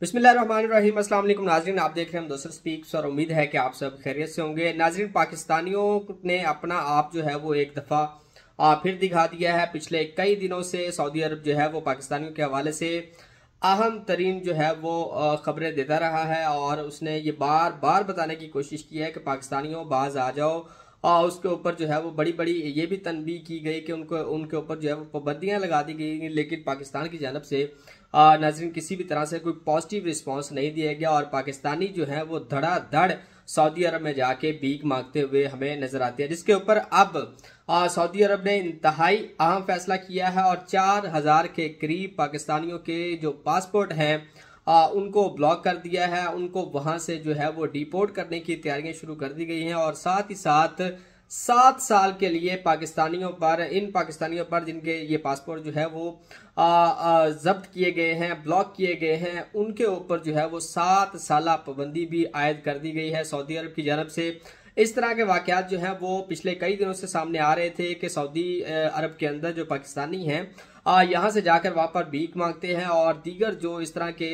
बिस्मिल्लाम अस्सलाम वालेकुम नाजरीन आप देख रहे हैं दोस्तों स्पीक्स और उम्मीद है कि आप सब खैरियत से होंगे नाजरीन पाकिस्तानियों ने अपना आप जो है वो एक दफ़ा फिर दिखा दिया है पिछले कई दिनों से सऊदी अरब जो है वो पाकिस्तानियों के हवाले से अहम तरीन जो है वो खबरें देता रहा है और उसने ये बार बार बताने की कोशिश की है कि पाकिस्तानियों बाज आ जाओ और उसके ऊपर जो है वो बड़ी बड़ी ये भी तनबी की गई कि उनको उनके ऊपर जो है वो पाबंदियाँ लगा दी गई लेकिन पाकिस्तान की जानब से नाजरन किसी भी तरह से कोई पॉजिटिव रिस्पॉन्स नहीं दिया गया और पाकिस्तानी जो है वो धड़ाधड़ सऊदी अरब में जाके बीक मांगते हुए हमें नजर आते हैं जिसके ऊपर अब सऊदी अरब ने इंतहाई अहम फैसला किया है और चार हजार के करीब पाकिस्तानियों के जो पासपोर्ट हैं आ, उनको ब्लॉक कर दिया है उनको वहाँ से जो है वो डिपोर्ट करने की तैयारियां शुरू कर दी गई हैं और साथ ही साथ सात साल के लिए पाकिस्तानियों पर इन पाकिस्तानियों पर जिनके ये पासपोर्ट जो है वो जब्त किए गए हैं ब्लॉक किए गए हैं उनके ऊपर जो है वो सात साल पाबंदी भी आयद कर दी गई है सऊदी अरब की जानब से इस तरह के वाकत जो हैं वो पिछले कई दिनों से सामने आ रहे थे कि सऊदी अरब के अंदर जो पाकिस्तानी हैं यहाँ से जाकर वहाँ पर भीख मांगते हैं और दीगर जो इस तरह के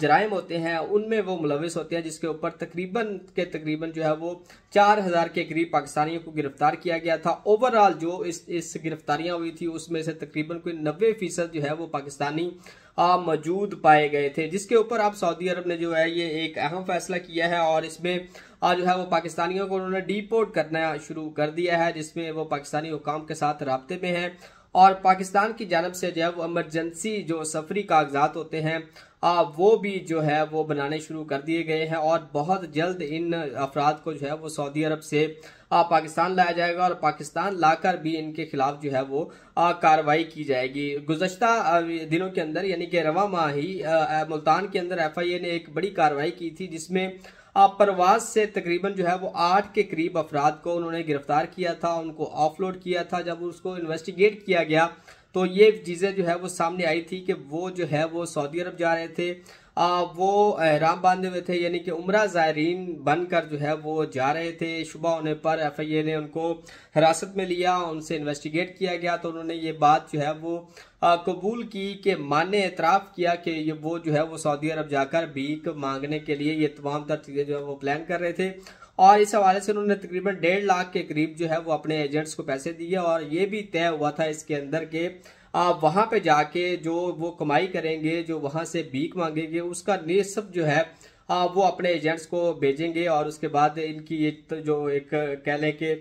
जराइम होते हैं उनमें वो मुलविस होते हैं जिसके ऊपर तकरीबन के तकरीबन जो है वो चार हज़ार के करीब पाकिस्तानियों को गिरफ्तार किया गया था ओवरऑल जो इस इस गिरफ्तारियाँ हुई थी उसमें से तकरीबन कोई नब्बे फीसद जो है वो पाकिस्तानी मौजूद पाए गए थे जिसके ऊपर अब सऊदी अरब ने जो है ये एक अहम फैसला किया है और इसमें आज जो है वो पाकिस्तानियों को उन्होंने डिपोर्ट करना शुरू कर दिया है जिसमें वो पाकिस्तानी हुकाम के साथ रबते में हैं और पाकिस्तान की जानब से जो है वो एमरजेंसी जो सफरी कागजात होते हैं आ, वो भी जो है वो बनाने शुरू कर दिए गए हैं और बहुत जल्द इन अफराद को जो है वो सऊदी अरब से आ, पाकिस्तान लाया जाएगा और पाकिस्तान लाकर भी इनके खिलाफ जो है वो कार्रवाई की जाएगी गुजशत दिनों के अंदर यानी कि रवा माह ही मुल्तान के अंदर एफ आई ए ने एक बड़ी कार्रवाई की थी जिसमें प्रवास से तकरीबन जो है वो आठ के करीब अफराद को उन्होंने गिरफ्तार किया था उनको ऑफलोड किया था जब उसको इन्वेस्टिगेट किया गया तो ये चीज़ें जो है वो सामने आई थी कि वो जो है वो सऊदी अरब जा रहे थे वो एहराम बांधे हुए थे यानी कि उम्र ज़ायरीन बनकर जो है वो जा रहे थे शुबह होने पर एफ आई ए ने उनको हिरासत में लिया उनसे इन्वेस्टिगेट किया गया तो उन्होंने ये बात जो है वो कबूल की कि मान ने एतराफ़ किया कि ये वो जो है वो सऊदी अरब जाकर भीख मांगने के लिए ये तमाम तर चीज़ें जो है वो प्लान कर रहे थे और इस हवाले से उन्होंने तकरीबन डेढ़ लाख के करीब जो है वो अपने एजेंट्स को पैसे दिए और ये भी तय हुआ था इसके अंदर के वहाँ पे जाके जो वो कमाई करेंगे जो वहाँ से बीक मांगेंगे उसका सब जो है वो अपने एजेंट्स को भेजेंगे और उसके बाद इनकी ये जो एक कह लें कि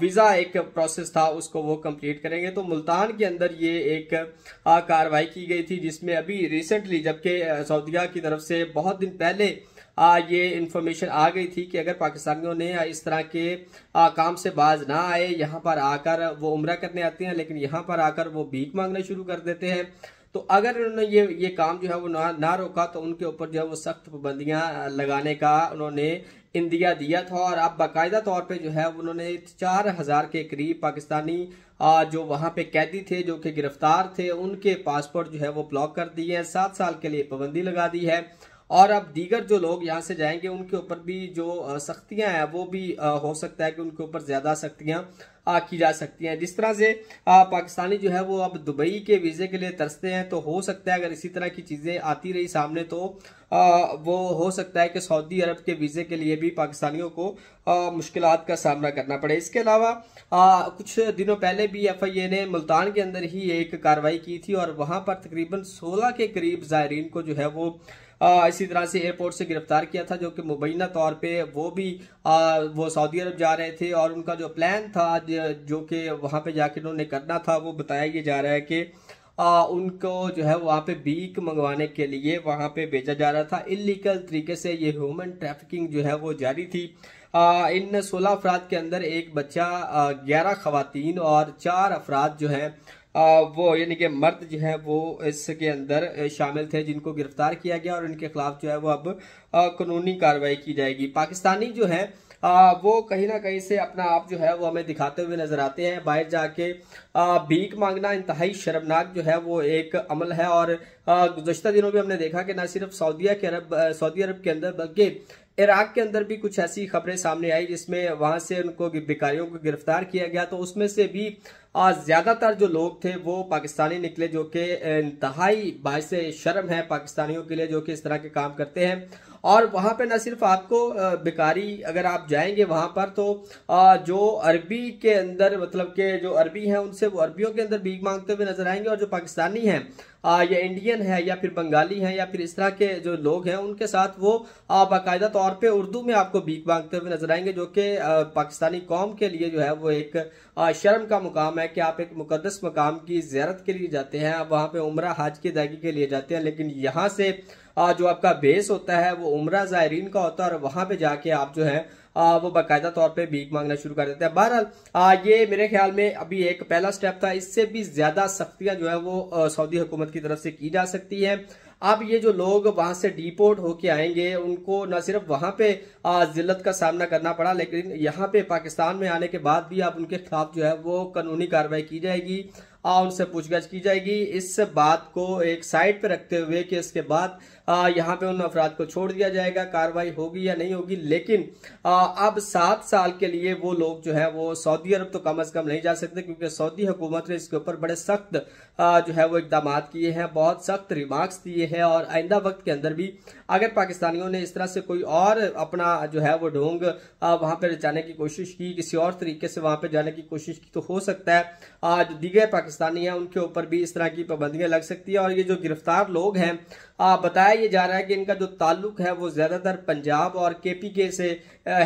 वीज़ा एक प्रोसेस था उसको वो कंप्लीट करेंगे तो मुल्तान के अंदर ये एक कार्रवाई की गई थी जिसमें अभी रिसेंटली जबकि सऊदीया की तरफ से बहुत दिन पहले ये इन्फॉर्मेशन आ गई थी कि अगर पाकिस्तानियों ने इस तरह के काम से बाज ना आए यहाँ पर आकर वो उम्र करने आते हैं लेकिन यहाँ पर आकर वो भीख मांगना शुरू कर देते हैं तो अगर उन्होंने ये ये काम जो है वो ना ना रोका तो उनके ऊपर जो है वो सख्त पाबंदियाँ लगाने का उन्होंने इंदिया दिया था और अब बाकायदा तौर पे जो है उन्होंने चार हज़ार के करीब पाकिस्तानी जो वहाँ पे कैदी थे जो कि गिरफ्तार थे उनके पासपोर्ट जो है वो ब्लॉक कर दिए हैं सात साल के लिए पाबंदी लगा दी है और अब दीगर जो लोग यहाँ से जाएंगे उनके ऊपर भी जो सख्तियाँ हैं वो भी हो सकता है कि उनके ऊपर ज़्यादा सख्तियाँ की जा सकती हैं जिस तरह से पाकिस्तानी जो है वो अब दुबई के वीज़े के लिए तरसते हैं तो हो सकता है अगर इसी तरह की चीज़ें आती रही सामने तो वो हो सकता है कि सऊदी अरब के वीज़े के लिए भी पाकिस्तानियों को मुश्किल का सामना करना पड़े इसके अलावा कुछ दिनों पहले भी एफ आई ए ने मुल्तान के अंदर ही एक कार्रवाई की थी और वहाँ पर तकरीबन सोलह के करीब ज़ायरीन को जो है वो इसी तरह से एयरपोर्ट से गिरफ्तार किया था जो कि मुबैना तौर पर वो भी आ, वो सऊदी अरब जा रहे थे और उनका जो प्लान था जो कि वहाँ पर जाकर उन्होंने करना था वो बताया ये जा रहा है कि आ, उनको जो है वहाँ पे बीक मंगवाने के लिए वहाँ पे भेजा जा रहा था इलीगल तरीके से ये ह्यूमन ट्रैफिकिंग जो है वो जारी थी आ, इन सोलह अफराद के अंदर एक बच्चा ग्यारह खुवान और चार अफराद जो हैं वो यानी कि मर्द जो है वो इसके अंदर शामिल थे जिनको गिरफ्तार किया गया और इनके खिलाफ जो है वो अब कानूनी कार्रवाई की जाएगी पाकिस्तानी जो है आ, वो कहीं ना कहीं से अपना आप जो है वो हमें दिखाते हुए नजर आते हैं बाहर जाके भीख मांगना इंतहाई शर्मनाक जो है वो एक अमल है और गुजशत दिनों में हमने देखा कि ना सिर्फ सऊदी अरब सऊदी अरब के अंदर बल्कि इराक के अंदर भी कुछ ऐसी खबरें सामने आई जिसमें वहां से उनको भिकारियों को गिरफ्तार किया गया तो उसमें से भी ज़्यादातर जो लोग थे वो पाकिस्तानी निकले जो कि इंतहाई से शर्म है पाकिस्तानियों के लिए जो कि इस तरह के काम करते हैं और वहाँ पे ना सिर्फ आपको बेकारी अगर आप जाएंगे वहाँ पर तो जो अरबी के अंदर मतलब के जो अरबी हैं उनसे वो अरबियों के अंदर भीख मांगते हुए नजर आएंगे और जो पाकिस्तानी हैं या इंडियन है या फिर बंगाली हैं या फिर इस तरह के जो लोग हैं उनके साथ वो बाकायदा तौर पर उर्दू में आपको बीक मांगते हुए नजर आएंगे जो कि पाकिस्तानी कौम के लिए जो है वो एक शर्म का मुकाम है कि आप एक मुकदस मकाम की ज्यारत के लिए जाते हैं आप वहाँ पे उम्र हाज की अदायगी के लिए जाते हैं लेकिन यहाँ से जो आपका बेस होता है वो उम्र ज़ायरीन का होता है और वहाँ पे जाके आप जो है आ, वो बाकायदा तौर पर भीख मांगना शुरू कर देते हैं बहरहाल ये मेरे ख्याल में अभी एक पहला स्टेप था इससे भी ज्यादा सख्तियां जो है वो सऊदी हुकूमत की तरफ से की जा सकती है अब ये जो लोग वहां से डिपोर्ट होके आएंगे उनको न सिर्फ वहां पे जिल्लत का सामना करना पड़ा लेकिन यहाँ पे पाकिस्तान में आने के बाद भी अब उनके खिलाफ जो है वो कानूनी कार्रवाई की जाएगी उनसे पूछताछ की जाएगी इस बात को एक साइड पर रखते हुए कि इसके बाद यहाँ पे उन अफराद को छोड़ दिया जाएगा कार्रवाई होगी या नहीं होगी लेकिन आ, अब सात साल के लिए वो लोग जो है वो सऊदी अरब तो कम अज कम नहीं जा सकते क्योंकि सऊदी हुकूमत ने इसके ऊपर बड़े सख्त जो है वो इकदाम किए हैं बहुत सख्त रिमार्क्स दिए हैं और आइंदा वक्त के अंदर भी अगर पाकिस्तानियों ने इस तरह से कोई और अपना जो है वो ढोंग वहाँ पर जाने की कोशिश की किसी और तरीके से वहां पर जाने की कोशिश की तो हो सकता है जो दीगर पाकिस्तान पाकिस्तानी हैं उनके ऊपर भी इस तरह की पाबंदियां लग सकती है और ये जो गिरफ्तार लोग हैं आप बताया ये जा रहा है कि इनका जो ताल्लुक है वो ज़्यादातर पंजाब और के पी के से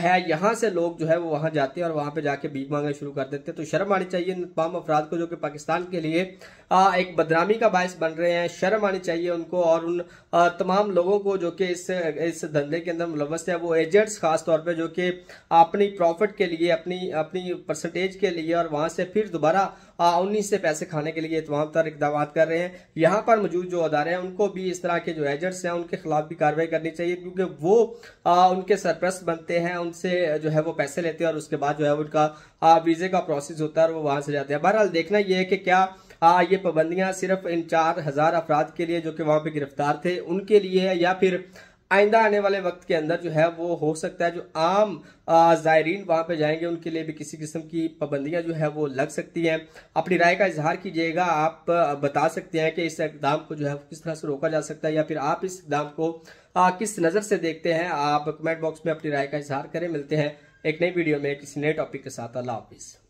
है यहाँ से लोग जो है वो वहां जाते हैं और वहां पर जाके भीख मांगना शुरू कर देते हैं तो शर्म आनी चाहिए इन तमाम अफराद को जो कि पाकिस्तान के लिए एक बदनामी का बायस बन रहे हैं शर्म आनी चाहिए उनको और उन तमाम लोगों को जो कि इस इस धंधे के अंदर मुलवस है वो एजेंट्स खासतौर पर जो कि अपनी प्रॉफिट के लिए अपनी अपनी परसेंटेज के लिए और वहां से फिर दोबारा हाँ, उन्नीस से पैसे खाने के लिए तमाम तर इकदाम कर रहे हैं यहाँ पर मौजूद जो अदारे हैं उनको भी इस तरह के जो एजेंट्स हैं उनके खिलाफ भी कार्रवाई करनी चाहिए क्योंकि वो आ, उनके सरप्रस्त बनते हैं उनसे जो है वो पैसे लेते हैं और उसके बाद जो है उनका वीज़े का प्रोसेस होता है और वो वहां से जाते हैं बहरहाल देखना यह है कि क्या आ, ये पाबंदियां सिर्फ इन चार हजार अफराद के लिए जो कि वहां पे गिरफ्तार थे उनके लिए है या फिर आइंदा आने वाले वक्त के अंदर जो है वो हो सकता है जो आम ज़ायरीन वहाँ पे जाएंगे उनके लिए भी किसी किस्म की पाबंदियाँ जो है वो लग सकती हैं अपनी राय का इजहार कीजिएगा आप बता सकते हैं कि इस इकदाम को जो है किस तरह से रोका जा सकता है या फिर आप इस इकदाम को आ, किस नज़र से देखते हैं आप कमेंट बॉक्स में अपनी राय का इजहार करें मिलते हैं एक नई वीडियो में किसी नए टॉपिक के साथ अल्लाह हाफिज़